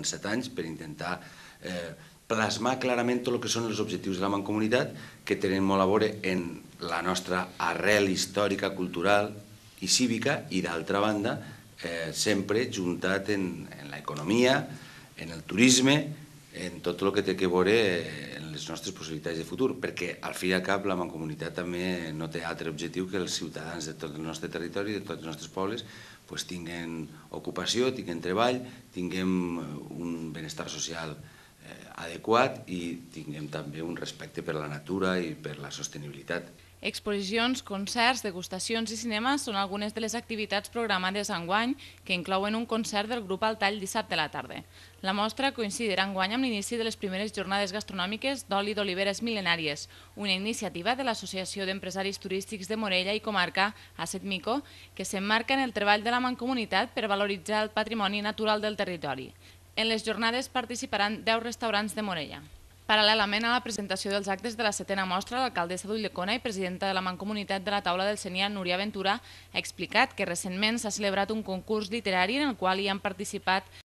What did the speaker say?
en set anys per intentar eh, plasmar clarament tot el que són els objectius de la mancomunitat que tenen molt a veure en la nostra arrel històrica, cultural i cívica i d'altra banda eh, sempre juntat en, en l'economia, en el turisme, en tot el que té que veure eh, les nostres possibilitats de futur, perquè al fi i al cap la mancomunitat també no té altre objectiu que els ciutadans de tot el nostre territori, de tots els nostres pobles, pues, tinguen ocupació, tinguen treball, tinguem eh, un benestar social Eh, adequat i tinguem també un respecte per la natura i per la sostenibilitat. Exposicions, concerts, degustacions i cinema són algunes de les activitats programades enguany que inclouen un concert del grup al tall dissabte a la tarda. La mostra coincidirà enguany amb l'inici de les primeres jornades gastronòmiques d'oli d'oliveres mil·lenàries, una iniciativa de l'Associació d'Empresaris Turístics de Morella i Comarca, Asset Mico, que s'emmarca en el treball de la Mancomunitat per valoritzar el patrimoni natural del territori. En les jornades participaran 10 restaurants de Morella. Paral·lelament a la presentació dels actes de la setena mostra, l'alcaldessa d'Ulldecona i presidenta de la Mancomunitat de la Taula del Senyà, Núria Ventura, ha explicat que recentment s'ha celebrat un concurs literari en el qual hi han participat